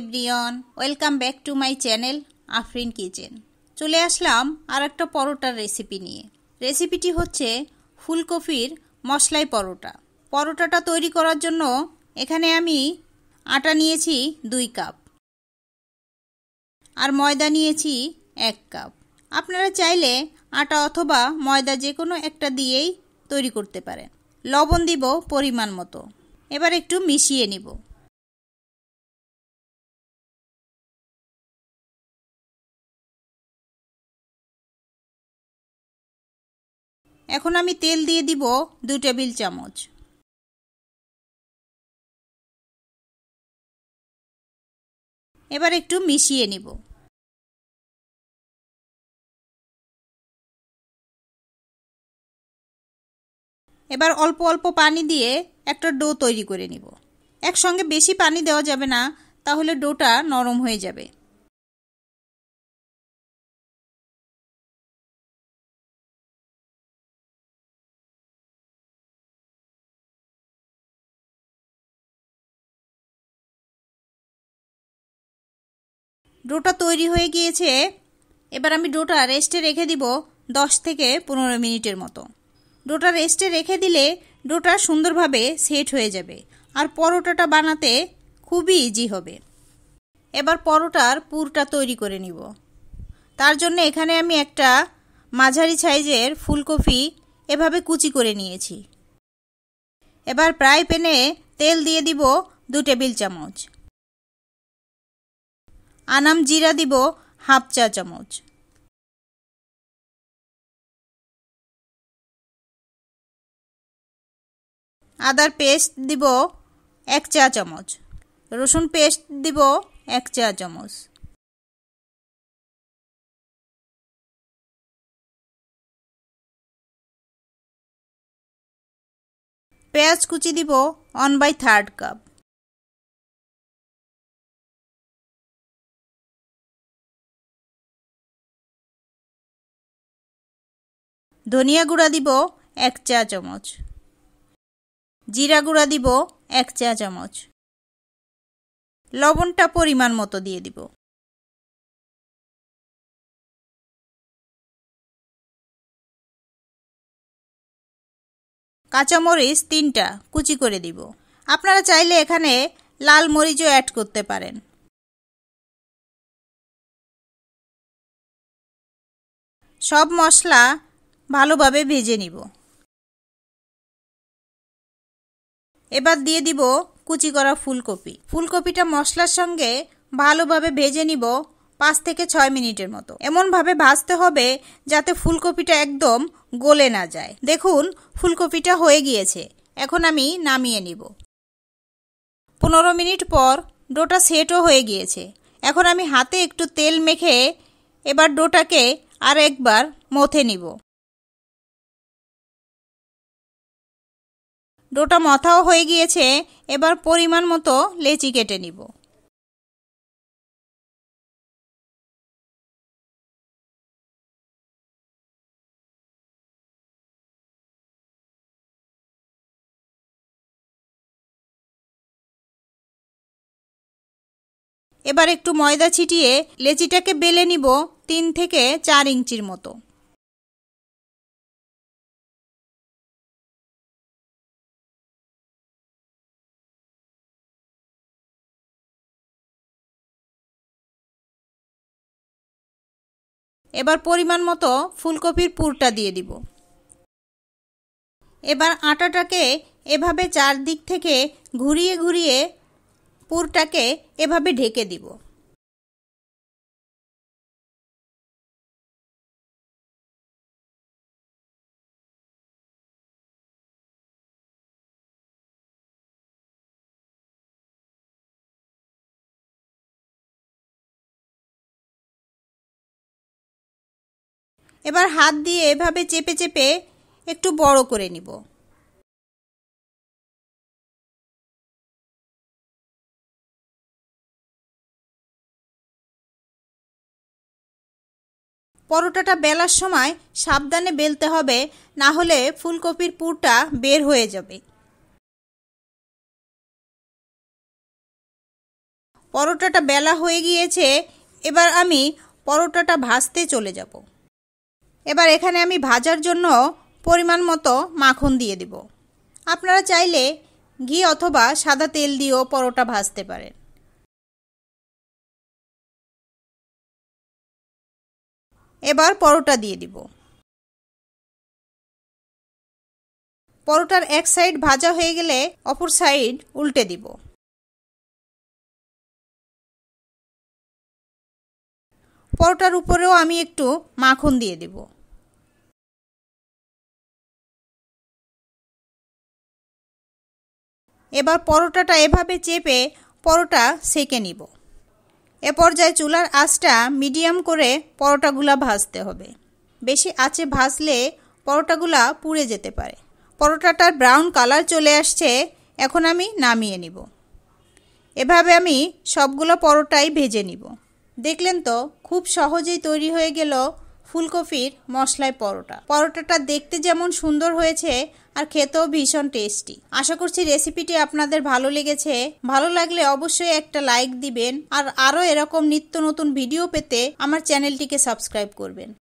everyone welcome back to my channel Afrin kitchen চলে আসলাম আর একটা পরোটার রেসিপি নিয়ে রেসিপিটি হচ্ছে ফুলকপির মশলাই পরোটা পরোটাটা তৈরি করার জন্য এখানে আমি আটা নিয়েছি দুই কাপ আর ময়দা নিয়েছি এক কাপ আপনারা চাইলে আটা অথবা ময়দা যে কোনো একটা দিয়েই তৈরি করতে পারেন লবণ দিব পরিমাণ মতো এবার একটু মিশিয়ে নিব এখন আমি তেল দিয়ে দিব দু টেবিল চামচ এবার একটু মিশিয়ে নিব এবার অল্প অল্প পানি দিয়ে একটা ডো তৈরি করে নিব একসঙ্গে বেশি পানি দেওয়া যাবে না তাহলে ডোটা নরম হয়ে যাবে ডোটা তৈরি হয়ে গিয়েছে এবার আমি ডোটা রেস্টে রেখে দিব দশ থেকে পনেরো মিনিটের মতো ডোটা রেস্টে রেখে দিলে ডোটা সুন্দরভাবে সেট হয়ে যাবে আর পরোটাটা বানাতে খুবই ইজি হবে এবার পরোটার পুরটা তৈরি করে নিব তার জন্য এখানে আমি একটা মাঝারি সাইজের ফুলকপি এভাবে কুচি করে নিয়েছি এবার প্রায় প্যানে তেল দিয়ে দিব দু টেবিল চামচ আনাম জিরা দিব হাফ চা চামচ আদার পেস্ট দিব এক চা চামচ রসুন পেস্ট দিব এক চা চামচ পেঁয়াজ কুচি দিব ওয়ান বাই থার্ড কাপ ধনিয়া গুঁড়া দিব এক চা চামচ জিরা গুঁড়া দিব এক চা চামচ লবণটা পরিমাণ মতো দিয়ে দিব কাঁচামরিচ তিনটা কুচি করে দিব আপনারা চাইলে এখানে লাল মরিচও অ্যাড করতে পারেন সব মশলা ভালোভাবে ভেজে নিব এবার দিয়ে দিব কুচি করা ফুলকপি ফুলকপিটা মশলার সঙ্গে ভালোভাবে ভেজে নিব পাঁচ থেকে ছয় মিনিটের মতো এমনভাবে ভাজতে হবে যাতে ফুলকপিটা একদম গলে না যায় দেখুন ফুলকপিটা হয়ে গিয়েছে এখন আমি নামিয়ে নিব পনেরো মিনিট পর ডোটা সেটও হয়ে গিয়েছে এখন আমি হাতে একটু তেল মেখে এবার ডোটাকে আর একবার মথে নিব ডোটা মথাও হয়ে গিয়েছে এবার পরিমাণ মতো লেচি কেটে নিব এবার একটু ময়দা ছিটিয়ে লেচিটাকে বেলে নিব তিন থেকে চার ইঞ্চির মতো এবার পরিমাণ মতো ফুলকপির পুরটা দিয়ে দিব এবার আটাটাকে এভাবে চারদিক থেকে ঘুরিয়ে ঘুরিয়ে পুরটাকে এভাবে ঢেকে দিব এবার হাত দিয়ে এভাবে চেপে চেপে একটু বড় করে নিব পরোটাটা বেলার সময় সাবধানে বেলতে হবে না হলে ফুলকপির পুরটা বের হয়ে যাবে পরোটাটা বেলা হয়ে গিয়েছে এবার আমি পরোটাটা ভাজতে চলে যাব এবার এখানে আমি ভাজার জন্য পরিমাণ মতো মাখন দিয়ে দিব আপনারা চাইলে ঘি অথবা সাদা তেল দিয়েও পরোটা ভাজতে পারেন এবার পরোটা দিয়ে দিব পরোটার এক সাইড ভাজা হয়ে গেলে অপর সাইড উল্টে দিব পরোটার উপরেও আমি একটু মাখন দিয়ে দেব এবার পরোটাটা এভাবে চেপে পরোটা সেকে নিব এ পর্যায়ে চুলার আঁচটা মিডিয়াম করে পরোটাগুলা ভাজতে হবে বেশি আঁচে ভাজলে পরোটাগুলা পুড়ে যেতে পারে পরোটাটার ব্রাউন কালার চলে আসছে এখন আমি নামিয়ে নিব এভাবে আমি সবগুলো পরোটাই ভেজে নিব দেখলেন তো খুব সহজেই তৈরি হয়ে গেল ফুলকপির মশলায় পরোটা পরোটাটা দেখতে যেমন সুন্দর হয়েছে আর খেতেও ভীষণ টেস্টি আশা করছি রেসিপিটি আপনাদের ভালো লেগেছে ভালো লাগলে অবশ্যই একটা লাইক দিবেন আর আরও এরকম নিত্য নতুন ভিডিও পেতে আমার চ্যানেলটিকে সাবস্ক্রাইব করবেন